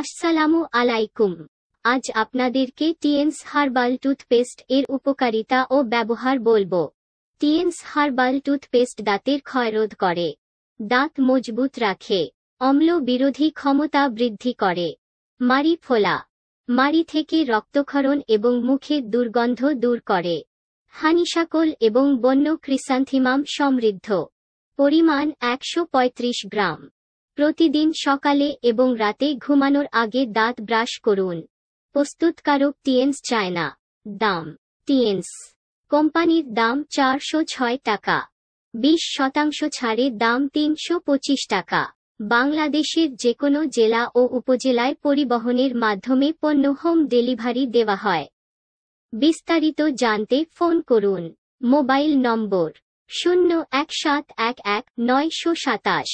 আসসালামু আলাইকুম আজ আপনাদেরকে টিএনস হার্বাল টুথপেস্ট এর উপকারিতা ও ব্যবহার বলবো টিএনস হার্বাল টুথপেস্ট দাঁতের ক্ষয়রোধ করে দাঁত মজবুত রাখে অম্ল বিরোধী ক্ষমতা বৃদ্ধি করে মারি ফোলা মারি থেকে রক্তক্ষরণ এবং মুখে দুর্গন্ধ দূর করে হানিসাকল এবং বন্য ক্রিসান্থিমাম সমৃদ্ধ পরিমাণ একশো গ্রাম প্রতিদিন সকালে এবং রাতে ঘুমানোর আগে দাঁত ব্রাশ করুন প্রস্তুতকারক টিএনস চায়না দাম টিএনস কোম্পানির দাম চারশো ছয় টাকা বিশ শতাংশ ছাড়ে দাম তিনশো পঁচিশ টাকা বাংলাদেশের যে কোনো জেলা ও উপজেলায় পরিবহনের মাধ্যমে পণ্য হোম ডেলিভারি দেওয়া হয় বিস্তারিত জানতে ফোন করুন মোবাইল নম্বর শূন্য এক সাত এক এক নয়শো সাতাশ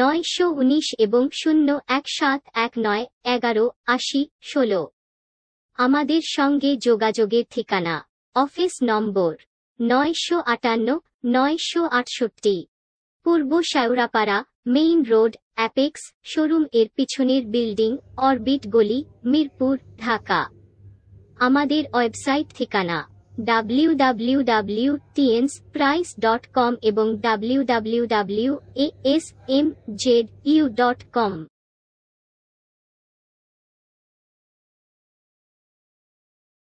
নয়শো উনিশ এবং শূন্য এক সাত এক নয় এগারো আশি ষোলো আমাদের সঙ্গে যোগাযোগের ঠিকানা অফিস নম্বর নয়শো আটান্ন নয়শো আটষট্টি পূর্ব Shewrapara main road Apex showroom এর পিছনের বিল্ডিং অরবিট গলি মিরপুর ঢাকা আমাদের ওয়েবসাইট ঠিকানা www.tnsprice.com এবং www.asmzu.com